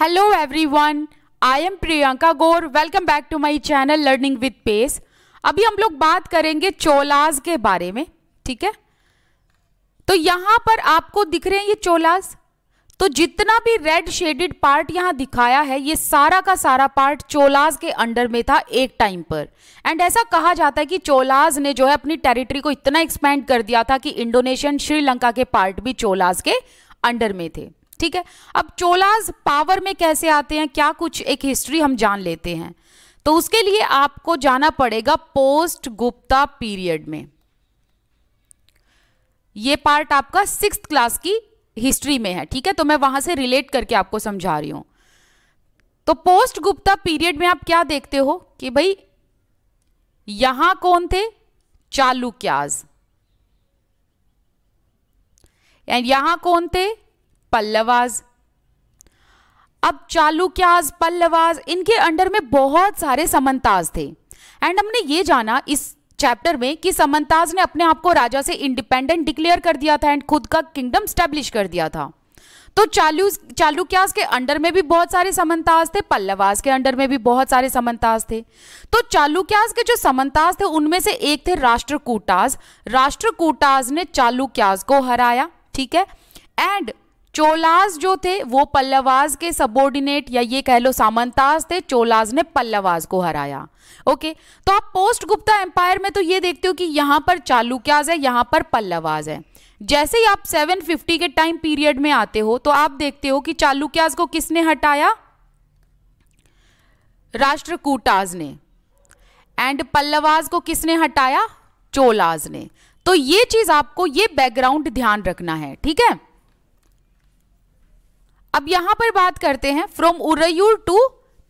Hello everyone I am Priyanka Gaur welcome back to my channel learning with pace अभी हम लोग बात करेंगे चोलाज के बारे में ठीक है तो यहाँ पर आपको दिख रहे हैं ये चोलाज तो जितना भी रेड शेडेड पार्ट यहाँ दिखाया है ये सारा का सारा पार्ट चोलाज के अंडर में था एक टाइम पर एंड ऐसा कहा जाता है कि चोलाज ने जो है अपनी टेरिटरी को इतना एक्सपेंड कर दिया था कि इंडोनेशियन श्रीलंका के पार्ट भी चोलाज के अंडर में थे ठीक है अब चोलाज पावर में कैसे आते हैं क्या कुछ एक हिस्ट्री हम जान लेते हैं तो उसके लिए आपको जाना पड़ेगा पोस्ट गुप्ता पीरियड में यह पार्ट आपका सिक्स क्लास की हिस्ट्री में है ठीक है तो मैं वहां से रिलेट करके आपको समझा रही हूं तो पोस्ट गुप्ता पीरियड में आप क्या देखते हो कि भाई यहां कौन थे चालुक्याज एंड यहां कौन थे पल्लवाज अब चालुक्याज पल्लवाज इनके अंडर में बहुत सारे समंताज थे एंड हमने ये जाना इस चैप्टर में कि समंताज ने अपने आप को राजा से इंडिपेंडेंट डिक्लेयर कर दिया था एंड खुद का किंगडम स्टैब्लिश कर दिया था तो चालू चालुक्यास के अंडर में भी बहुत सारे समंताज थे पल्लवाज के अंडर में भी बहुत सारे समंताज थे तो चालुक्यास के जो समंताज थे उनमें से एक थे राष्ट्रकूटाज राष्ट्रकूटाज ने चालुक्यास को हराया ठीक है एंड चोलाज जो थे वो पल्लवाज के सबोर्डिनेट या ये कह लो सामंताज थे चोलाज ने पल्लवाज को हराया ओके तो आप पोस्ट गुप्ता एम्पायर में तो ये देखते हो कि यहां पर चालुक्याज है यहां पर पल्लवाज है जैसे ही आप 750 के टाइम पीरियड में आते हो तो आप देखते हो कि चालुक्याज को किसने हटाया राष्ट्रकूटाज ने एंड पल्लवाज को किसने हटाया चोलाज ने तो ये चीज आपको ये बैकग्राउंड ध्यान रखना है ठीक है अब यहां पर बात करते हैं फ्रॉम उरयूर टू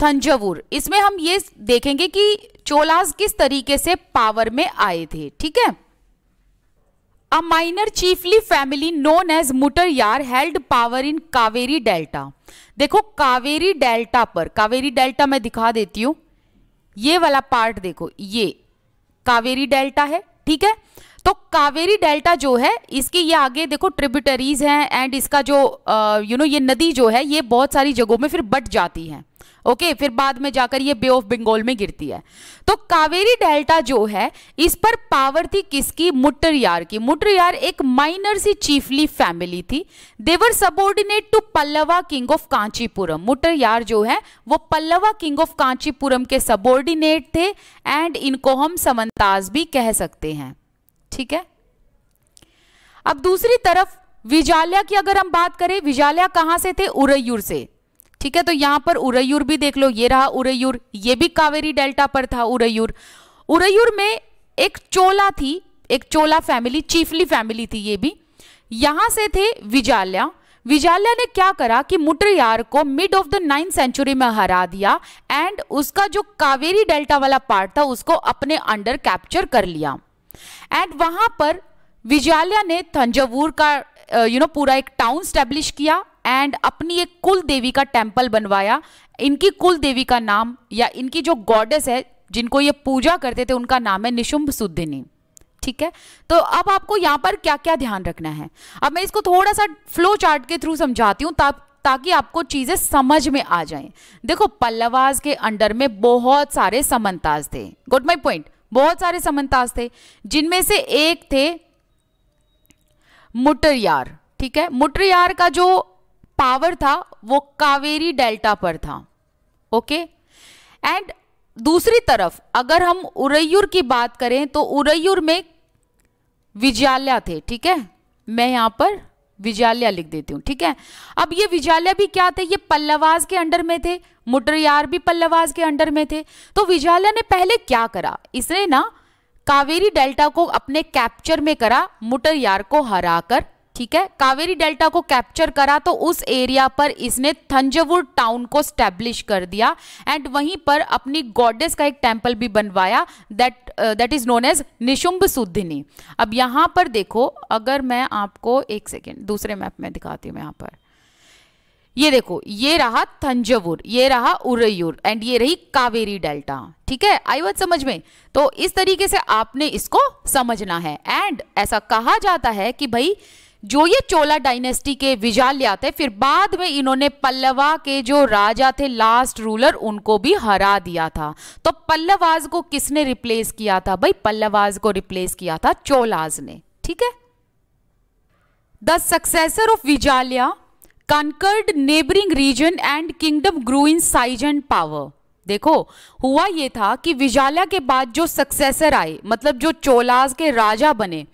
थंजावुर इसमें हम ये देखेंगे कि चोलास किस तरीके से पावर में आए थे ठीक है a minor chiefly family known as Muttaraiyar held power in Kaveri delta देखो कावेरी डेल्टा पर कावेरी डेल्टा मैं दिखा देती हूं ये वाला पार्ट देखो ये कावेरी डेल्टा है ठीक है तो कावेरी डेल्टा जो है इसकी ये आगे देखो ट्रिब्यूटरीज हैं एंड इसका जो यू नो ये नदी जो है ये बहुत सारी जगहों में फिर बट जाती है ओके फिर बाद में जाकर ये बे ऑफ बंगाल में गिरती है तो कावेरी डेल्टा जो है इस पर पावर थी किसकी मुटरियार की मुटरियार एक माइनर सी चीफली फैमिली थी they were subordinate to Pallava king of Kanchipuram Muttaraiyar जो है वो पल्लवा किंग ऑफ कांचीपुरम के सबोर्डिनेट थे एंड इनको हम समंताज भी कह सकते हैं ठीक है अब दूसरी तरफ विजालय की अगर हम बात करें विजालय कहां से थे उरैयूर से ठीक है तो यहां पर उरैयूर भी देख लो ये रहा उरैयूर ये भी कावेरी डेल्टा पर था उरैयूर उरैयूर में एक चोला थी एक चोला फैमिली चीफली फैमिली थी ये भी यहां से थे विजालय विजालय ने क्या करा कि मुटरियार को mid of the ninth century में हरा दिया एंड उसका जो कावेरी डेल्टा वाला पार्ट था उसको अपने अंडर कैप्चर कर लिया एंड वहां पर विजयालय ने थंजावूर का यू नो पूरा एक टाउन स्टैब्लिश किया एंड अपनी एक कुल देवी का टेम्पल बनवाया इनकी कुल देवी का नाम या इनकी जो गॉडेस है जिनको ये पूजा करते थे उनका नाम है निशुंभ सुद्धिनी ठीक है तो अब आपको यहां पर क्या क्या ध्यान रखना है अब मैं इसको थोड़ा सा फ्लो चार्ट के थ्रू समझाती हूं ता, ताकि आपको चीज़ें समझ में आ जाएं देखो पल्लवाज के अंडर में बहुत सारे समंताज थे गुड माई पॉइंट बहुत सारे समन्तास थे जिनमें से एक थे मुटरियार ठीक है मुटरियार का जो पावर था वो कावेरी डेल्टा पर था ओके एंड दूसरी तरफ अगर हम उरैयूर की बात करें तो उरैयूर में विजयालय थे ठीक है मैं यहां पर विजाल्या लिख देती हूँ ठीक है अब ये विजाल्या भी क्या थे ये पल्लवाज के अंडर में थे मुटरियार भी पल्लवाज के अंडर में थे तो विजाल्या ने पहले क्या करा इसने ना कावेरी डेल्टा को अपने कैप्चर में करा मुटरियार को हराकर ठीक है कावेरी डेल्टा को कैप्चर करा तो उस एरिया पर इसने थंजवुर टाउन को स्टैब्लिश कर दिया एंड वहीं पर अपनी गॉडेस का एक टेम्पल भी बनवाया that that is known as Nishumbhasudini अब यहां पर देखो अगर मैं आपको एक सेकेंड दूसरे मैप में दिखाती हूँ यहां पर ये देखो ये रहा थंजवुर ये रहा उरयूर एंड ये रही कावेरी डेल्टा ठीक है आई वज समझ में तो इस तरीके से आपने इसको समझना है एंड ऐसा कहा जाता है कि भाई जो ये चोला डायनेस्टी के विजालिया थे फिर बाद में इन्होंने पल्लवा के जो राजा थे लास्ट रूलर उनको भी हरा दिया था तो पल्लवाज को किसने रिप्लेस किया था भाई पल्लवाज को रिप्लेस किया था चोलाज ने ठीक है the successor of Vijayalaya conquered neighbouring region and kingdom grew in size and power देखो हुआ ये था कि विजाला के बाद जो सक्सेसर आए मतलब जो चोलास के राजा बने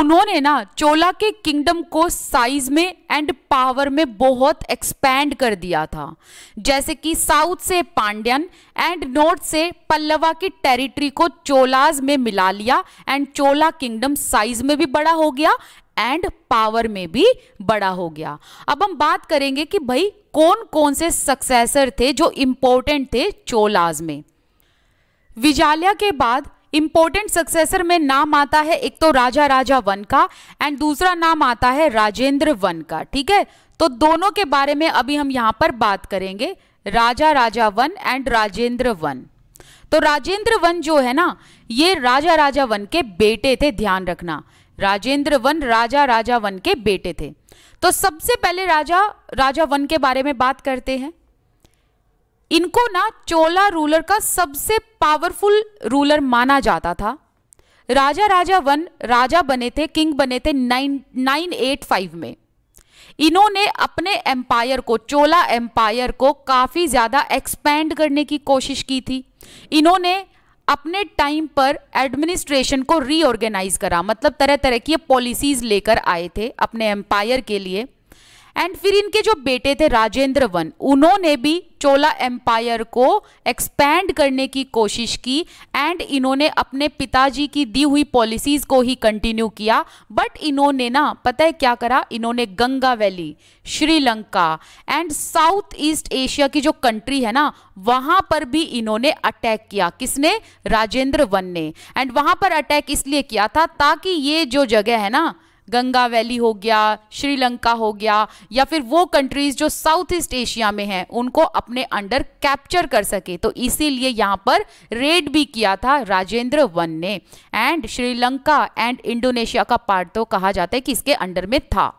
उन्होंने ना चोला के किंगडम को साइज में एंड पावर में बहुत एक्सपैंड कर दिया था जैसे कि साउथ से पांड्यन एंड नॉर्थ से पल्लवा की टेरिटरी को चोलास में मिला लिया एंड चोला किंगडम साइज में भी बड़ा हो गया एंड पावर में भी बड़ा हो गया अब हम बात करेंगे कि भाई कौन कौन से सक्सेसर थे जो इम्पोर्टेंट थे चोलाज में विजालिया के बाद इम्पोर्टेंट सक्सेसर में नाम आता है एक तो राजा राजा वन का एंड दूसरा नाम आता है राजेंद्र वन का ठीक है तो दोनों के बारे में अभी हम यहाँ पर बात करेंगे Raja Raja one and Rajendra one तो राजेंद्र वन जो है ना ये राजा राजा वन के बेटे थे ध्यान रखना राजेंद्र वन राजा राजा वन के बेटे थे तो सबसे पहले राजा राजा वन के बारे में बात करते हैं इनको ना चोला रूलर का सबसे पावरफुल रूलर माना जाता था राजा राजा वन राजा बने थे किंग बने थे नाइन नाइन एट फाइव में इन्होंने अपने एम्पायर को चोला एम्पायर को काफ़ी ज़्यादा एक्सपेंड करने की कोशिश की थी इन्होंने अपने टाइम पर एडमिनिस्ट्रेशन को रीऑर्गेनाइज करा मतलब तरह तरह की पॉलिसीज लेकर आए थे अपने एम्पायर के लिए एंड फिर इनके जो बेटे थे राजेंद्र वन उन्होंने भी चोला एम्पायर को एक्सपैंड करने की कोशिश की एंड इन्होंने अपने पिताजी की दी हुई पॉलिसीज़ को ही कंटिन्यू किया बट इन्होंने ना पता है क्या करा इन्होंने Ganga valley Sri Lanka and South East Asia की जो कंट्री है ना वहाँ पर भी इन्होंने अटैक किया किसने राजेंद्र वन ने एंड वहाँ पर अटैक इसलिए किया था ताकि ये जो जगह है ना गंगा वैली हो गया श्रीलंका हो गया या फिर वो कंट्रीज जो साउथ ईस्ट एशिया में हैं उनको अपने अंडर कैप्चर कर सके तो इसीलिए यहाँ पर रेड भी किया था राजेंद्र वन ने एंड श्रीलंका एंड इंडोनेशिया का पार्ट तो कहा जाता है कि इसके अंडर में था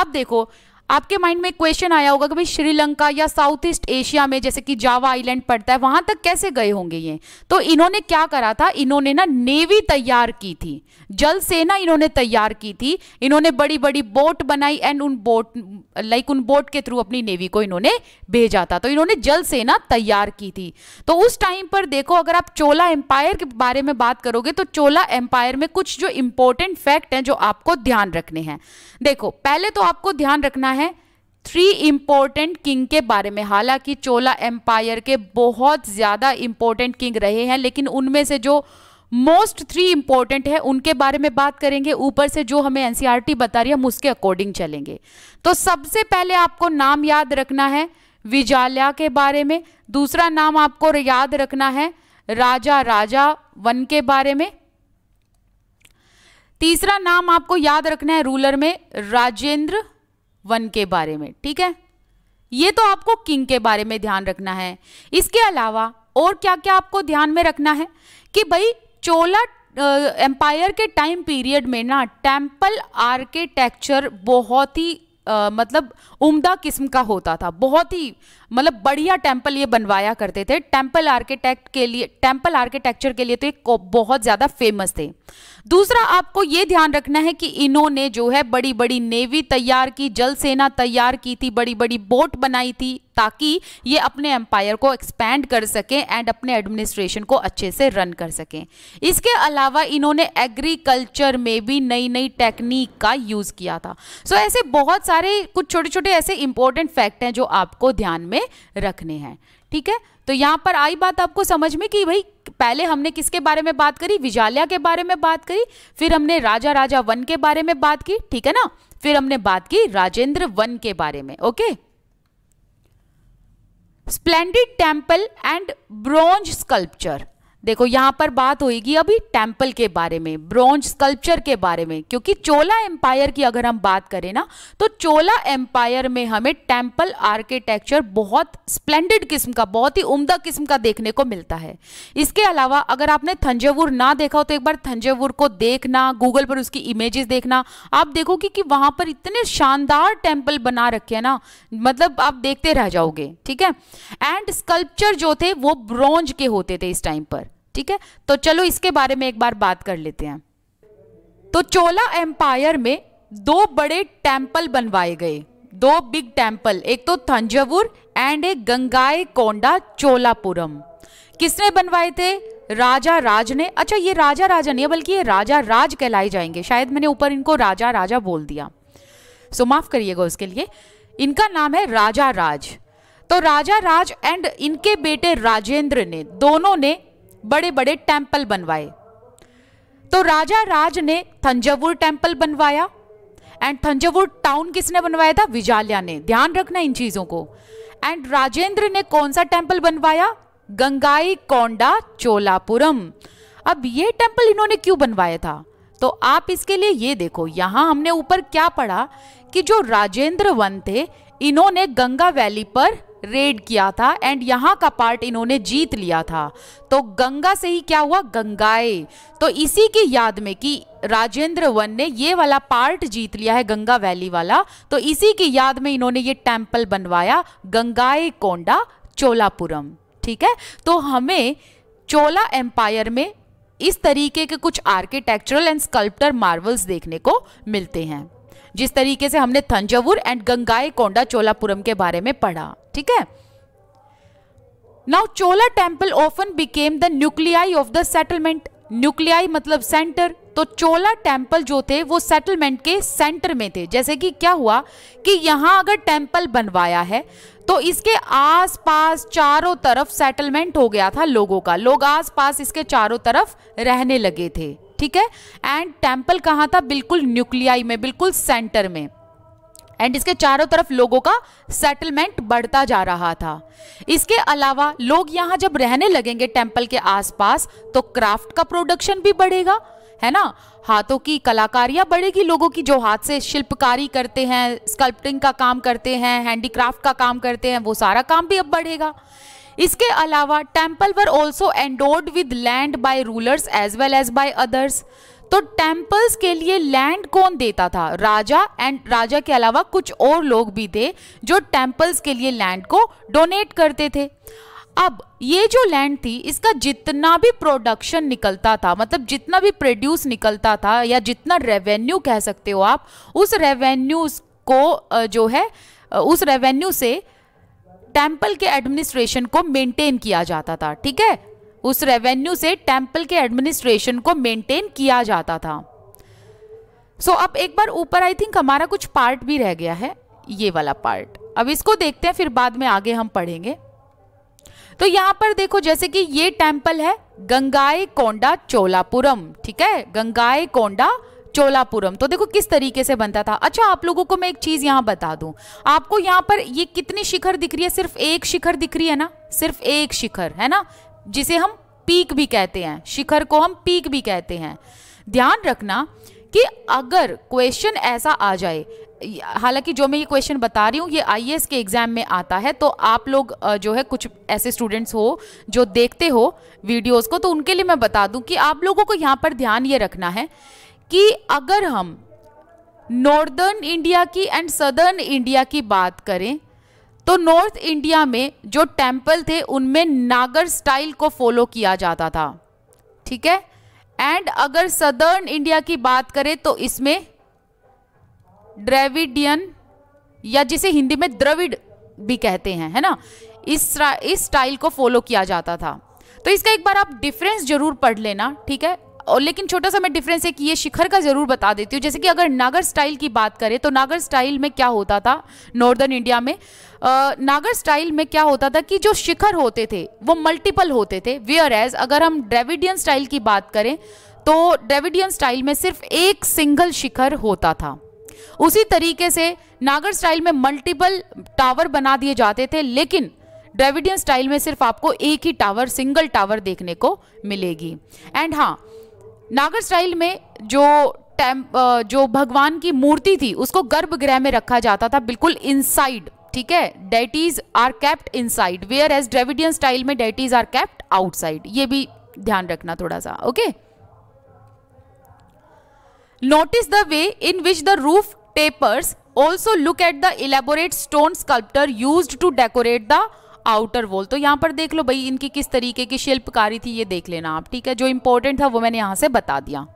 अब देखो आपके माइंड में क्वेश्चन आया होगा कि भाई श्रीलंका या साउथ ईस्ट एशिया में जैसे कि जावा आइलैंड पड़ता है वहां तक कैसे गए होंगे ये तो इन्होंने क्या करा था इन्होंने ना नेवी तैयार की थी जल सेना इन्होंने तैयार की थी इन्होंने बड़ी बड़ी बोट बनाई एंड उन बोट लाइक उन बोट के थ्रू अपनी नेवी को इन्होंने भेजा था तो इन्होंने जल सेना तैयार की थी तो उस टाइम पर देखो अगर आप चोला एम्पायर के बारे में बात करोगे तो चोला एम्पायर में कुछ जो इंपॉर्टेंट फैक्ट हैं जो आपको ध्यान रखने हैं देखो पहले तो आपको ध्यान रखना है है थ्री इम्पोर्टेंट किंग के बारे में हालांकि चोला एम्पायर के बहुत ज़्यादा इम्पोर्टेंट किंग रहे हैं लेकिन उनमें से जो मोस्ट थ्री इम्पोर्टेंट है उनके बारे में बात करेंगे ऊपर से जो हमें एनसीईआरटी e बता रही है हम उसके अकॉर्डिंग चलेंगे तो सबसे पहले आपको नाम याद रखना है विजालिया के बारे में दूसरा नाम आपको याद रखना है राजा राजा वन के बारे में तीसरा नाम आपको याद रखना है रूलर में राजेंद्र वन के बारे में ठीक है ये तो आपको किंग के बारे में ध्यान रखना है इसके अलावा और क्या क्या आपको ध्यान में रखना है कि भाई चोला एम्पायर के टाइम पीरियड में ना टेम्पल आर्किटेक्चर बहुत ही आ, मतलब उम्दा किस्म का होता था बहुत ही मतलब बढ़िया टेम्पल ये बनवाया करते थे टेम्पल आर्किटेक्ट के लिए टेम्पल आर्किटेक्चर के लिए तो ये बहुत ज़्यादा फेमस थे दूसरा आपको ये ध्यान रखना है कि इन्होंने जो है बड़ी बड़ी नेवी तैयार की जल सेना तैयार की थी बड़ी बड़ी बोट बनाई थी ताकि ये अपने एम्पायर को एक्सपैंड कर सकें एंड अपने एडमिनिस्ट्रेशन को अच्छे से रन कर सकें इसके अलावा इन्होंने एग्रीकल्चर में भी नई नई टेक्निक का यूज़ किया था सो so ऐसे बहुत सारे कुछ छोटे छोटे ऐसे इंपॉर्टेंट फैक्ट हैं जो आपको ध्यान में में रखने हैं ठीक है तो यहाँ पर आई बात आपको समझ में कि भाई पहले हमने किसके बारे में बात करी विजालिया के बारे में बात करी फिर हमने राजा राजा वन के बारे में बात की ठीक है ना फिर हमने बात की राजेंद्र वन के बारे में okay splendid temple and bronze sculpture देखो यहाँ पर बात होगी अभी टेम्पल के बारे में ब्रॉन्ज स्कल्पचर के बारे में क्योंकि चोला एम्पायर की अगर हम बात करें ना तो चोला एम्पायर में हमें टेम्पल आर्किटेक्चर बहुत स्प्लेंडेड किस्म का बहुत ही उम्दा किस्म का देखने को मिलता है इसके अलावा अगर आपने थंजावुर ना देखा हो तो एक बार थंजावुर को देखना गूगल पर उसकी इमेजेस देखना आप देखोगे कि, कि वहां पर इतने शानदार टेम्पल बना रखे हैं ना मतलब आप देखते रह जाओगे ठीक है एंड स्कल्पचर जो थे वो ब्रॉन्ज के होते थे इस टाइम पर ठीक है तो चलो इसके बारे में एक बार बात कर लेते हैं तो चोला एम्पायर में दो बड़े टेम्पल बनवाए गए दो बिग टेम्पल एक तो थंजावुर एंड एक गंगाए कोंडा चोलापुरम किसने बनवाए थे राजा राज ने अच्छा ये राजा राजा नहीं है बल्कि ये राजा राज कहलाए जाएंगे शायद मैंने ऊपर इनको राजा राजा बोल दिया सो माफ़ करिएगा उसके लिए इनका नाम है राजा राज तो राजा राज एंड इनके बेटे राजेंद्र ने दोनों ने बड़े बड़े टेंपल बनवाए तो राजा राज ने थंजावुर टेंपल बनवाया एंड थंजावुर टाउन किसने बनवाया था विजालिया ने ध्यान रखना इन चीजों को एंड राजेंद्र ने कौन सा टेंपल बनवाया गंगाई कोंडा चोलापुरम अब ये टेंपल इन्होंने क्यों बनवाया था तो आप इसके लिए ये देखो यहां हमने ऊपर क्या पढ़ा कि जो राजेंद्र वन थे इन्होंने गंगा वैली पर रेड किया था एंड यहाँ का पार्ट इन्होंने जीत लिया था तो गंगा से ही क्या हुआ गंगाए तो इसी की याद में कि राजेंद्र वन ने ये वाला पार्ट जीत लिया है गंगा वैली वाला तो इसी की याद में इन्होंने ये टेम्पल बनवाया गंगाए कोंडा चोलापुरम ठीक है तो हमें चोला एम्पायर में इस तरीके के कुछ आर्किटेक्चरल एंड स्कल्प्टर मार्वल्स देखने को मिलते हैं जिस तरीके से हमने थंजावुर एंड गंगाई कोंडा चोलापुरम के बारे में पढ़ा ठीक है now Chola temple often became the nuclei of the settlement nuclei मतलब सेंटर तो चोला टेम्पल जो थे वो सेटलमेंट के सेंटर में थे जैसे कि क्या हुआ कि यहां अगर टेम्पल बनवाया है तो इसके आसपास चारों तरफ सेटलमेंट हो गया था लोगों का लोग आसपास इसके चारों तरफ रहने लगे थे ठीक है एंड टेम्पल कहाँ था बिल्कुल न्यूक्लियाई में बिल्कुल सेंटर में एंड इसके चारों तरफ लोगों का सेटलमेंट बढ़ता जा रहा था इसके अलावा लोग यहाँ जब रहने लगेंगे टेम्पल के आसपास तो क्राफ्ट का प्रोडक्शन भी बढ़ेगा है ना हाथों की कलाकारियाँ बढ़ेगी लोगों की जो हाथ से शिल्पकारी करते हैं स्कल्पटिंग का काम करते हैं हैंडीक्राफ्ट का काम करते हैं वो सारा काम भी अब बढ़ेगा इसके अलावा temple were also endowed with land by rulers as well as by others तो टेम्पल्स के लिए लैंड कौन देता था राजा एंड राजा के अलावा कुछ और लोग भी थे जो टेम्पल्स के लिए लैंड को डोनेट करते थे अब ये जो लैंड थी इसका जितना भी प्रोडक्शन निकलता था मतलब जितना भी प्रोड्यूस निकलता था या जितना रेवेन्यू कह सकते हो आप उस रेवेन्यू को जो है उस रेवेन्यू से टेम्पल के एडमिनिस्ट्रेशन को मेंटेन किया जाता था ठीक है उस रेवेन्यू से टेम्पल के एडमिनिस्ट्रेशन को मेंटेन किया जाता था सो so, अब एक बार ऊपर आई थिंक हमारा कुछ पार्ट भी रह गया है ये वाला पार्ट अब इसको देखते हैं फिर बाद में आगे हम पढ़ेंगे तो यहां पर देखो जैसे कि ये टेम्पल है गंगाए कोंडा चोलापुरम ठीक है गंगाए कोंडा चोलापुरम तो देखो किस तरीके से बनता था अच्छा आप लोगों को मैं एक चीज़ यहाँ बता दूँ आपको यहाँ पर ये कितनी शिखर दिख रही है सिर्फ एक शिखर दिख रही है ना सिर्फ एक शिखर है ना जिसे हम पीक भी कहते हैं शिखर को हम पीक भी कहते हैं ध्यान रखना कि अगर क्वेश्चन ऐसा आ जाए हालांकि जो मैं ये क्वेश्चन बता रही हूँ ये आई के एग्ज़ाम में आता है तो आप लोग जो है कुछ ऐसे स्टूडेंट्स हो जो देखते हो वीडियोस को तो उनके लिए मैं बता दूँ कि आप लोगों को यहाँ पर ध्यान ये रखना है कि अगर हम नॉर्दर्न इंडिया की एंड सदर्न इंडिया की बात करें तो नॉर्थ इंडिया में जो टेम्पल थे उनमें नागर स्टाइल को फॉलो किया जाता था ठीक है एंड अगर सदर्न इंडिया की बात करें तो इसमें ड्रेविडियन या जिसे हिंदी में द्रविड भी कहते हैं है ना इस इस स्टाइल को फॉलो किया जाता था तो इसका एक बार आप डिफरेंस जरूर पढ़ लेना ठीक है और लेकिन छोटा सा मैं डिफरेंस है कि ये शिखर का ज़रूर बता देती हूँ जैसे कि अगर नागर स्टाइल की बात करें तो नागर स्टाइल में क्या होता था नॉर्दर्न इंडिया में आ, नागर स्टाइल में क्या होता था कि जो शिखर होते थे वो मल्टीपल होते थे वेयर एज अगर हम ड्रेविडियन स्टाइल की बात करें तो ड्रेविडियन स्टाइल में सिर्फ एक सिंगल शिखर होता था उसी तरीके से नागर स्टाइल में मल्टीपल टावर बना दिए जाते थे लेकिन ड्रेविडियन स्टाइल में सिर्फ आपको एक ही टावर सिंगल टावर देखने को मिलेगी एंड हाँ नागर स्टाइल में जो टेम्प जो भगवान की मूर्ति थी उसको गर्भगृह में रखा जाता था बिल्कुल इनसाइड ठीक है deities are kept inside whereas Dravidian style में डेटीज आर कैप्ट आउटसाइड ये भी ध्यान रखना थोड़ा सा okay notice the way in which the roof tapers also look at the elaborate stone sculpture used to decorate the outer wall तो यहाँ पर देख लो भाई इनकी किस तरीके की शिल्पकारी थी ये देख लेना आप ठीक है जो इम्पोर्टेंट था वो मैंने यहाँ से बता दिया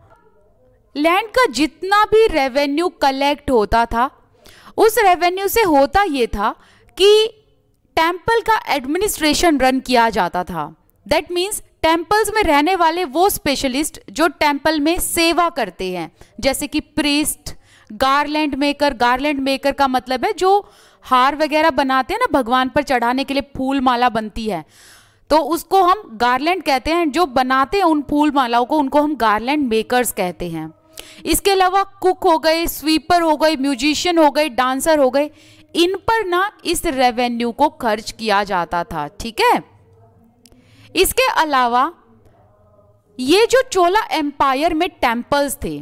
लैंड का जितना भी रेवेन्यू कलेक्ट होता था उस रेवेन्यू से होता ये था कि टेम्पल का एडमिनिस्ट्रेशन रन किया जाता था दैट मीन्स टेम्पल्स में रहने वाले वो स्पेशलिस्ट जो टेम्पल में सेवा करते हैं जैसे कि priest garland maker garland maker का मतलब है जो हार वगैरह बनाते हैं ना भगवान पर चढ़ाने के लिए फूल माला बनती है तो उसको हम गार्लैंड कहते हैं जो बनाते हैं उन फूल मालाओं को उनको हम गार्लैंड मेकर्स कहते हैं इसके अलावा कुक हो गए स्वीपर हो गए म्यूजिशियन हो गए डांसर हो गए इन पर ना इस रेवेन्यू को खर्च किया जाता था ठीक है इसके अलावा ये जो चोला एम्पायर में टेम्पल्स थे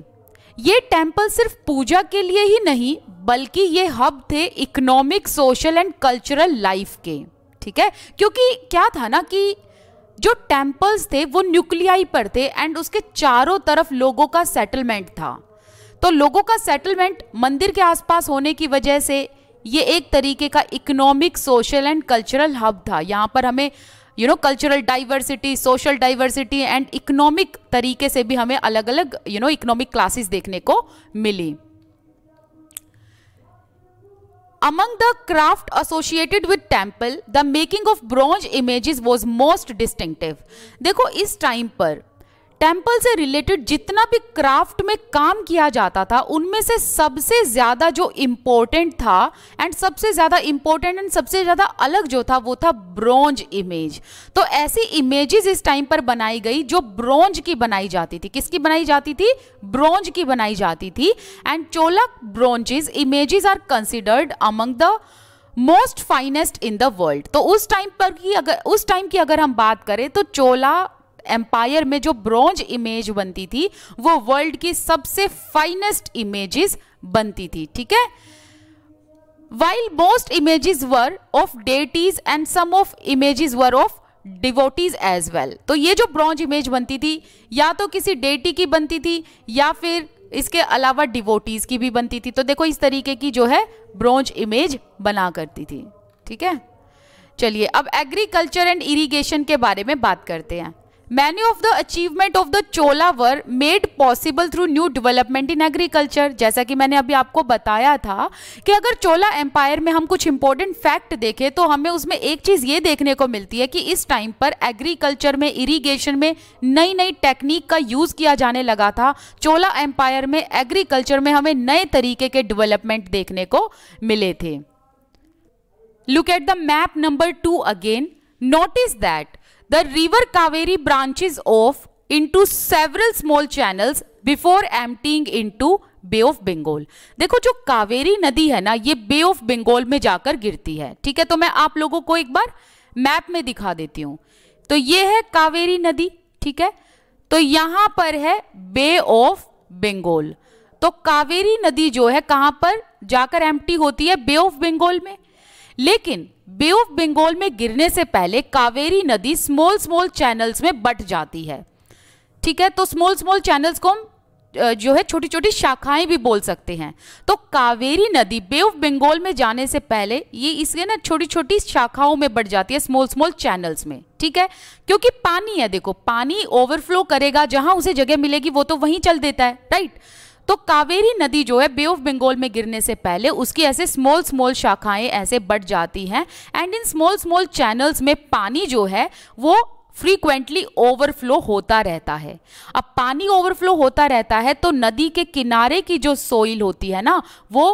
ये टेम्पल सिर्फ पूजा के लिए ही नहीं बल्कि ये हब थे economic social and cultural life के ठीक है क्योंकि क्या था ना कि जो टेम्पल्स थे वो न्यूक्लियाई पर थे एंड उसके चारों तरफ लोगों का सेटलमेंट था तो लोगों का सेटलमेंट मंदिर के आसपास होने की वजह से ये एक तरीके का economic social and cultural hub था यहाँ पर हमें you know cultural diversity social diversity and economic तरीके से भी हमें अलग अलग यू नो इकोनॉमिक क्लासेस देखने को मिली Among the craft associated with temple, the making of bronze images was most distinctive. देखो इस टाइम पर टेम्पल से रिलेटेड जितना भी क्राफ्ट में काम किया जाता था उनमें से सबसे ज़्यादा जो इम्पोर्टेंट था एंड सबसे ज़्यादा इम्पोर्टेंट एंड सबसे ज़्यादा अलग जो था वो था ब्रोंज इमेज तो ऐसी इमेजेस इस टाइम पर बनाई गई जो ब्रोंज की बनाई जाती थी किसकी बनाई जाती थी ब्रोंज की बनाई जाती थी and Chola bronzes images are considered among the most finest in the world तो उस टाइम पर की अगर उस टाइम की अगर हम बात करें तो चोला एम्पायर में जो ब्रॉन्ज इमेज बनती थी वो वर्ल्ड की सबसे फाइनेस्ट इमेजेस बनती थी ठीक है while most images were of deities and some of images were of devotees as well तो ये जो ब्रॉन्ज इमेज बनती थी या तो किसी डेटी की बनती थी या फिर इसके अलावा डिवोटीज की भी बनती थी तो देखो इस तरीके की जो है ब्रॉन्ज इमेज बना करती थी ठीक है चलिए अब एग्रीकल्चर एंड इरिगेशन के बारे में बात करते हैं many of the achievement of the Chola were made possible through new development in agriculture जैसा कि मैंने अभी आपको बताया था कि अगर चोला एम्पायर में हम कुछ इंपॉर्टेंट फैक्ट देखें तो हमें उसमें एक चीज़ ये देखने को मिलती है कि इस टाइम पर एग्रीकल्चर में इरीगेशन में नई नई टेक्निक का यूज़ किया जाने लगा था चोला एम्पायर में एग्रीकल्चर में हमें नए तरीके के डिवेलपमेंट देखने को मिले थे look at the map number two again notice that the river Kaveri branches off into several small channels before emptying into Bay of Bengal देखो जो कावेरी नदी है ना ये बे ऑफ बेंगोल में जाकर गिरती है ठीक है तो मैं आप लोगों को एक बार मैप में दिखा देती हूं तो ये है कावेरी नदी ठीक है तो यहां पर है बे ऑफ बेंगोल तो कावेरी नदी जो है कहां पर जाकर एम्प्टी होती है बे ऑफ बेंगोल में लेकिन बे ऑफ बंगाल में गिरने से पहले कावेरी नदी स्मॉल स्मॉल चैनल्स में बट जाती है ठीक है तो स्मॉल स्मॉल चैनल्स को हम जो है छोटी छोटी शाखाएं भी बोल सकते हैं तो कावेरी नदी बे ऑफ बंगाल में जाने से पहले ये इसलिए ना छोटी छोटी शाखाओं में बढ़ जाती है स्मॉल स्मॉल चैनल्स में ठीक है क्योंकि पानी है देखो पानी ओवरफ्लो करेगा जहां उसे जगह मिलेगी वो तो वहीं चल देता है राइट right? तो कावेरी नदी जो है बे ऑफ बंगाल में गिरने से पहले उसकी ऐसे स्मॉल स्मॉल शाखाएं ऐसे बढ़ जाती हैं एंड इन स्मॉल स्मॉल चैनल्स में पानी जो है वो फ्रीक्वेंटली ओवरफ्लो होता रहता है अब पानी ओवरफ्लो होता रहता है तो नदी के किनारे की जो सोइल होती है ना वो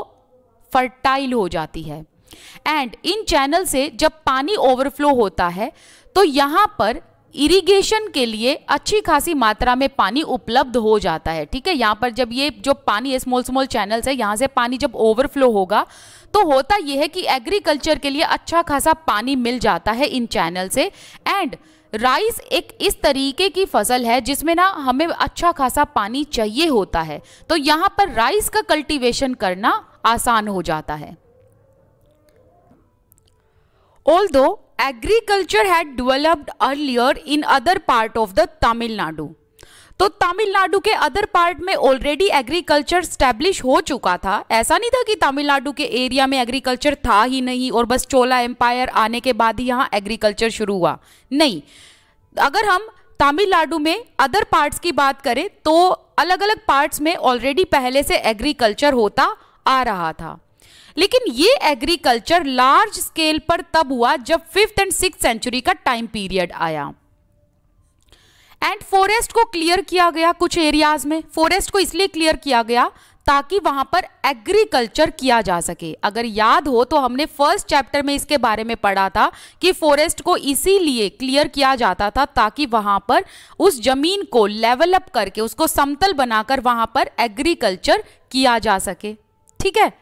फर्टाइल हो जाती है एंड इन चैनल से जब पानी ओवरफ्लो होता है तो यहाँ पर इरिगेशन के लिए अच्छी खासी मात्रा में पानी उपलब्ध हो जाता है ठीक है यहाँ पर जब ये जो पानी स्मॉल स्मॉल चैनल्स है यहाँ से पानी जब ओवरफ्लो होगा तो होता यह है कि एग्रीकल्चर के लिए अच्छा खासा पानी मिल जाता है इन चैनल से एंड राइस एक इस तरीके की फसल है जिसमें ना हमें अच्छा खासा पानी चाहिए होता है तो यहाँ पर राइस का कल्टीवेशन करना आसान हो जाता है Although agriculture had developed earlier in other part of the Tamil Nadu. तो तमिलनाडु के अदर पार्ट में ऑलरेडी एग्रीकल्चर स्टैब्लिश हो चुका था ऐसा नहीं था कि तमिलनाडु के एरिया में एग्रीकल्चर था ही नहीं और बस चोला एम्पायर आने के बाद ही यहाँ एग्रीकल्चर शुरू हुआ नहीं अगर हम तमिलनाडु में अदर पार्ट्स की बात करें तो अलग अलग पार्ट्स में ऑलरेडी पहले से एग्रीकल्चर होता आ रहा था लेकिन ये एग्रीकल्चर लार्ज स्केल पर तब हुआ जब फिफ्थ एंड सिक्स सेंचुरी का टाइम पीरियड आया एंड फॉरेस्ट को क्लियर किया गया कुछ एरियाज में फॉरेस्ट को इसलिए क्लियर किया गया ताकि वहां पर एग्रीकल्चर किया जा सके अगर याद हो तो हमने फर्स्ट चैप्टर में इसके बारे में पढ़ा था कि फॉरेस्ट को इसीलिए क्लियर किया जाता था ताकि वहां पर उस जमीन को लेवल अप करके उसको समतल बनाकर वहां पर एग्रीकल्चर किया जा सके ठीक है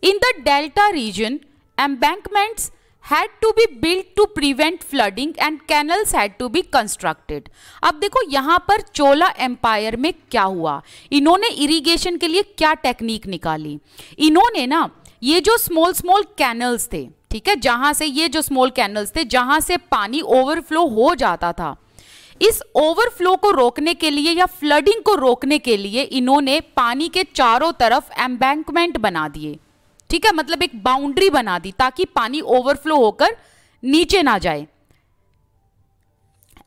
In the delta region, embankments had to be built to prevent flooding and canals had to be constructed अब देखो यहाँ पर चोला एम्पायर में क्या हुआ इन्होंने इरीगेशन के लिए क्या टेक्निक निकाली इन्होंने ना ये जो स्मॉल स्मॉल कैनल्स थे ठीक है जहाँ से ये जो स्मॉल कैनल्स थे जहाँ से पानी ओवरफ्लो हो जाता था इस ओवरफ्लो को रोकने के लिए या फ्लडिंग को रोकने के लिए इन्होंने पानी के चारों तरफ एम्बैंकमेंट बना दिए ठीक है मतलब एक बाउंड्री बना दी ताकि पानी ओवरफ्लो होकर नीचे ना जाए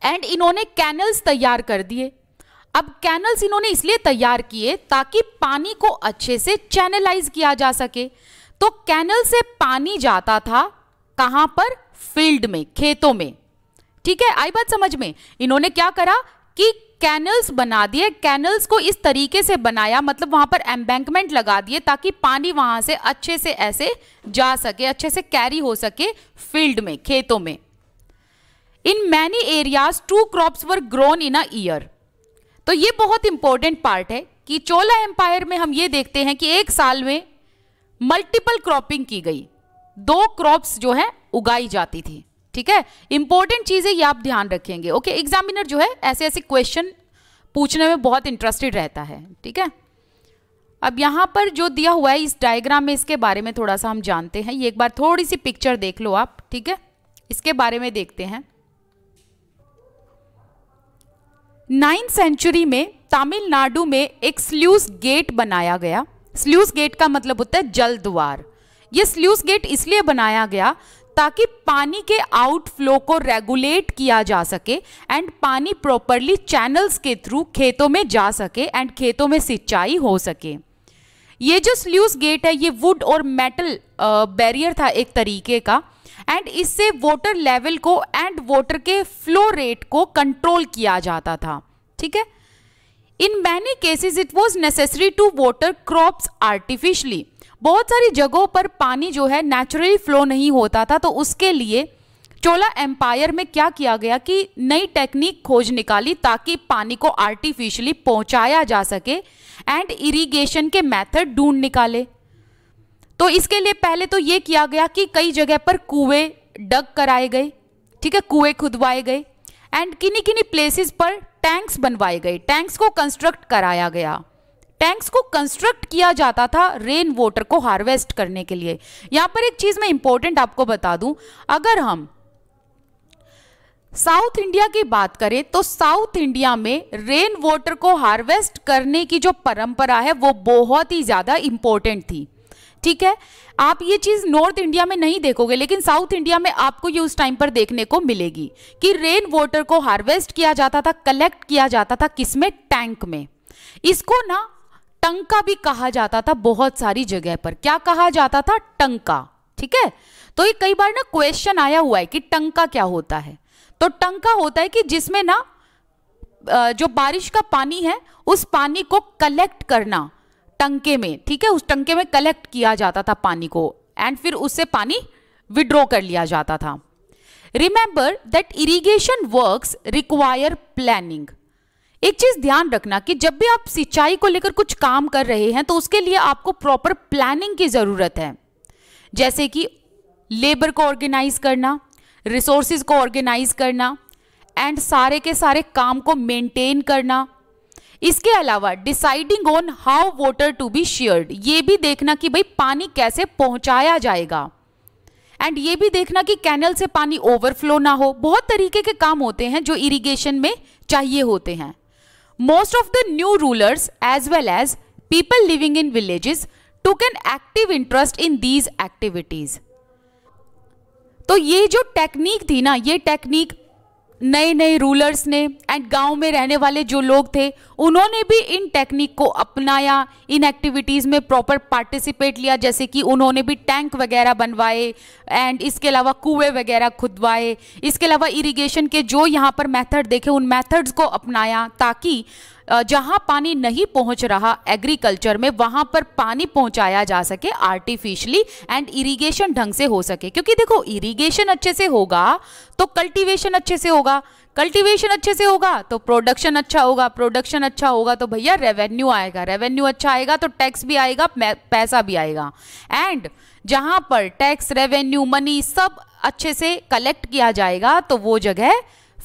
एंड इन्होंने कैनल्स तैयार कर दिए अब कैनल्स इन्होंने इसलिए तैयार किए ताकि पानी को अच्छे से चैनलाइज किया जा सके तो कैनल से पानी जाता था कहां पर फील्ड में खेतों में ठीक है आई बात समझ में इन्होंने क्या करा कि कैनल्स बना दिए कैनल्स को इस तरीके से बनाया मतलब वहाँ पर एम्बैंकमेंट लगा दिए ताकि पानी वहाँ से अच्छे से ऐसे जा सके अच्छे से कैरी हो सके फील्ड में खेतों में in many areas two crops were grown in a year तो ये बहुत इंपॉर्टेंट पार्ट है कि चोला एम्पायर में हम ये देखते हैं कि एक साल में मल्टीपल क्रॉपिंग की गई दो क्रॉप्स जो है उगाई जाती थी ठीक है इंपॉर्टेंट चीजें ये आप ध्यान रखेंगे ओके okay, एग्जामिनर जो है ऐसे ऐसे क्वेश्चन पूछने में बहुत इंटरेस्टेड रहता है ठीक है अब यहां पर जो दिया हुआ है इस डायग्राम में इसके बारे में थोड़ा सा हम जानते हैं ये एक बार थोड़ी सी पिक्चर देख लो आप ठीक है इसके बारे में देखते हैं नाइन्थ सेंचुरी में तमिलनाडु में एक स्ल्यूस गेट बनाया गया स्ल्यूस गेट का मतलब होता है जल द्वार ये स्ल्यूस गेट इसलिए बनाया गया ताकि पानी के आउटफ्लो को रेगुलेट किया जा सके एंड पानी प्रॉपरली चैनल्स के थ्रू खेतों में जा सके एंड खेतों में सिंचाई हो सके ये जो स्ल्यूस गेट है ये वुड और मेटल बैरियर था एक तरीके का एंड इससे वाटर लेवल को एंड वाटर के फ्लो रेट को कंट्रोल किया जाता था ठीक है in many cases it was necessary to water crops artificially बहुत सारी जगहों पर पानी जो है नेचुरली फ्लो नहीं होता था तो उसके लिए चोला एम्पायर में क्या किया गया कि नई टेक्निक खोज निकाली ताकि पानी को आर्टिफिशियली पहुंचाया जा सके एंड इरिगेशन के मेथड ढूंढ निकाले तो इसके लिए पहले तो ये किया गया कि कई जगह पर कुएं डग कराए गए ठीक है कुएं खुदवाए गए एंड किन्नी किन्नी प्लेसेस पर टैंक्स बनवाए गए टैंक्स को कंस्ट्रक्ट कराया गया टैंक्स को कंस्ट्रक्ट किया जाता था रेन वाटर को हार्वेस्ट करने के लिए यहां पर एक चीज़ मैं इंपॉर्टेंट आपको बता दूं अगर हम साउथ इंडिया की बात करें तो साउथ इंडिया में रेन वाटर को हार्वेस्ट करने की जो परंपरा है वो बहुत ही ज़्यादा इंपॉर्टेंट थी ठीक है आप ये चीज़ नॉर्थ इंडिया में नहीं देखोगे लेकिन साउथ इंडिया में आपको ये उस टाइम पर देखने को मिलेगी कि रेन वाटर को हार्वेस्ट किया जाता था कलेक्ट किया जाता था किसमें टैंक में इसको ना टंका भी कहा जाता था बहुत सारी जगह पर क्या कहा जाता था टंका ठीक है तो ये कई बार ना क्वेश्चन आया हुआ है कि टंका क्या होता है तो टंका होता है कि जिसमें ना जो बारिश का पानी है उस पानी को कलेक्ट करना टंके में ठीक है उस टंके में कलेक्ट किया जाता था पानी को एंड फिर उससे पानी विड्रॉ कर लिया जाता था remember that irrigation work require planning एक चीज ध्यान रखना कि जब भी आप सिंचाई को लेकर कुछ काम कर रहे हैं तो उसके लिए आपको प्रॉपर प्लानिंग की ज़रूरत है जैसे कि लेबर को ऑर्गेनाइज करना रिसोर्सिस को ऑर्गेनाइज करना एंड सारे के सारे काम को मेंटेन करना इसके अलावा deciding on how water to be shared ये भी देखना कि भाई पानी कैसे पहुंचाया जाएगा एंड ये भी देखना कि कैनल से पानी ओवरफ्लो ना हो बहुत तरीके के काम होते हैं जो इरिगेशन में चाहिए होते हैं Most of the new rulers as well as people living in villages took an active interest in these activities. तो ये जो टेक्निक थी ना ये टेक्निक नए नए रूलर्स ने एंड गांव में रहने वाले जो लोग थे उन्होंने भी इन टेक्निक को अपनाया इन एक्टिविटीज़ में प्रॉपर पार्टिसिपेट लिया जैसे कि उन्होंने भी टैंक वगैरह बनवाए एंड इसके अलावा कुएँ वगैरह खुदवाए इसके अलावा इरिगेशन के जो यहाँ पर मेथड देखे उन मेथड्स को अपनाया ताकि जहां पानी नहीं पहुंच रहा एग्रीकल्चर में वहां पर पानी पहुंचाया जा सके आर्टिफिशली एंड इरिगेशन ढंग से हो सके क्योंकि देखो इरिगेशन अच्छे से होगा तो कल्टीवेशन अच्छे से होगा कल्टीवेशन अच्छे से होगा तो प्रोडक्शन अच्छा होगा प्रोडक्शन अच्छा होगा तो भैया रेवेन्यू आएगा रेवेन्यू अच्छा आएगा तो टैक्स भी आएगा पैसा भी आएगा एंड जहां पर टैक्स रेवेन्यू मनी सब अच्छे से कलेक्ट किया जाएगा तो वो जगह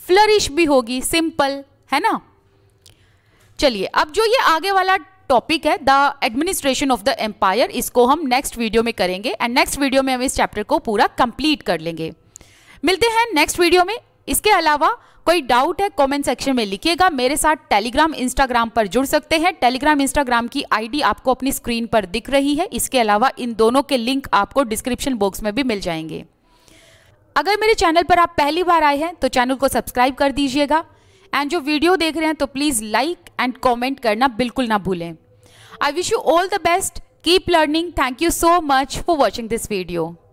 फ्लरिश भी होगी सिंपल है ना चलिए अब जो ये आगे वाला टॉपिक है the administration of the empire इसको हम नेक्स्ट वीडियो में करेंगे एंड नेक्स्ट वीडियो में हम इस चैप्टर को पूरा कंप्लीट कर लेंगे मिलते हैं नेक्स्ट वीडियो में इसके अलावा कोई डाउट है कमेंट सेक्शन में लिखिएगा मेरे साथ टेलीग्राम इंस्टाग्राम पर जुड़ सकते हैं टेलीग्राम इंस्टाग्राम की आईडी आपको अपनी स्क्रीन पर दिख रही है इसके अलावा इन दोनों के लिंक आपको डिस्क्रिप्शन बॉक्स में भी मिल जाएंगे अगर मेरे चैनल पर आप पहली बार आए हैं तो चैनल को सब्सक्राइब कर दीजिएगा एंड जो वीडियो देख रहे हैं तो प्लीज़ लाइक एंड कॉमेंट करना बिल्कुल ना भूलें I wish you all the best keep learning thank you so much for watching this video